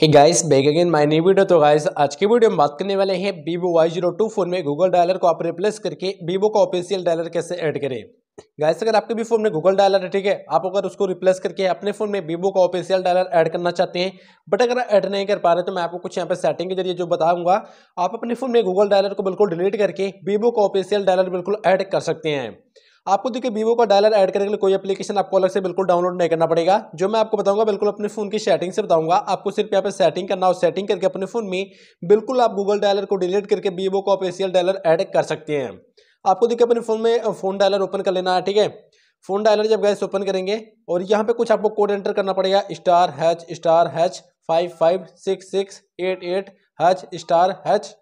hey guys back again my new video तो guys आज की वीडियो में बात करने वाले हैं Vivo Y zero two phone में गूगल डायलर को आप रिप्लेस करके वीवो का ऑफिशियल डायलर कैसे ऐड करें गाइस अगर आपके भी फोन में गूगल डायलर है ठीक है आप अगर उसको रिप्लेस करके अपने फोन में वीवो का ऑफिशियल डायलर ऐड करना चाहते हैं बट अगर ऐड नहीं कर पा रहे तो मैं आपको कुछ यहाँ पर सेटिंग के जरिए जो बताऊंगा आप अपने फोन में गूगल डायलर को बिल्कुल डिलीट करके वीवो का ऑफिशियल डायलर बिल्कुल ऐड कर सकते हैं आपको देखिए वीवो तो का डायलर ऐड करने के लिए कोई एप्लीकेशन आपको अलग से बिल्कुल डाउनलोड नहीं करना पड़ेगा जो मैं आपको बताऊंगा बिल्कुल अपने फोन की सेटिंग से बताऊंगा आपको सिर्फ यहाँ पे सेटिंग करना और सेटिंग करके अपने फोन में बिल्कुल आप गूगल डायलर को डिलीट करके वीवो का ऑफिशियल डायलर ऐड कर सकते हैं आपको देखिए अपने फोन में फोन डायलर ओपन कर लेना है ठीक है फोन डायलर जब गैस ओपन करेंगे और यहाँ पे कुछ आपको कोड एंटर करना पड़ेगा star hash star hash five five six six eight eight hash star hash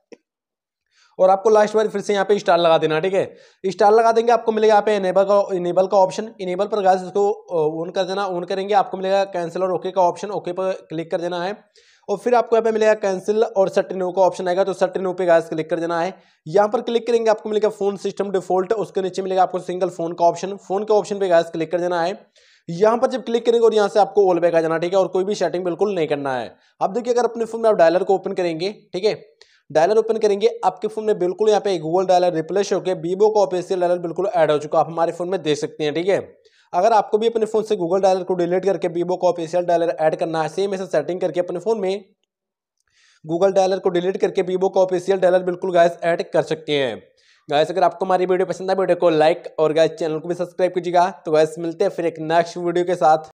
और आपको लास्ट बार फिर से यहाँ पे स्टार लगा देना ठीक है स्टार लगा देंगे आपको मिलेगा यहाँ पे इनेबल का इनेबल का ऑप्शन इनेबल पर गाइस इसको ऑन कर देना ऑन करेंगे आपको मिलेगा कैंसिल और ओके का ऑप्शन ओके पर क्लिक कर देना है और फिर आपको यहाँ पे मिलेगा कैंसिल और सट नो का ऑप्शन आएगा तो सट नो पे गाइस क्लिक कर देना है यहाँ पर क्लिक करेंगे आपको मिलेगा फोन सिस्टम डिफॉल्ट उसके नीचे मिलेगा आपको सिंगल फोन का ऑप्शन फोन के ऑप्शन पे गैस क्लिक कर देना है यहाँ पर जब क्लिक करेंगे और यहाँ से आपको ऑल बैक आ जाना ठीक है और कोई भी सेटिंग बिल्कुल नहीं करना है अब देखिए अगर अपने फोन में आप डायलर को ओपन करेंगे ठीक है डायलर ओपन करेंगे आपके फोन में बिल्कुल यहाँ पे गूगल डायलर रिप्लेस होकर वीवो का ऑफिशियल डायलर बिल्कुल ऐड हो चुका आप हमारे फोन में देख सकते हैं ठीक है अगर आपको भी अपने फोन से गूगल डायलर को डिलीट करके वीवो का ऑफिशियल डायलर ऐड करना है सेम ऐसे सेटिंग करके अपने फोन में गूगल डायलर को डिलीट करके वीवो का ऑफिशियल डायलर बिल्कुल गैस ऐड कर सकते हैं गैस अगर आपको हमारी वीडियो पसंद है वीडियो को लाइक और गैस चैनल को भी सब्सक्राइब कीजिएगा तो गैस मिलते हैं फिर एक नेक्स्ट वीडियो के साथ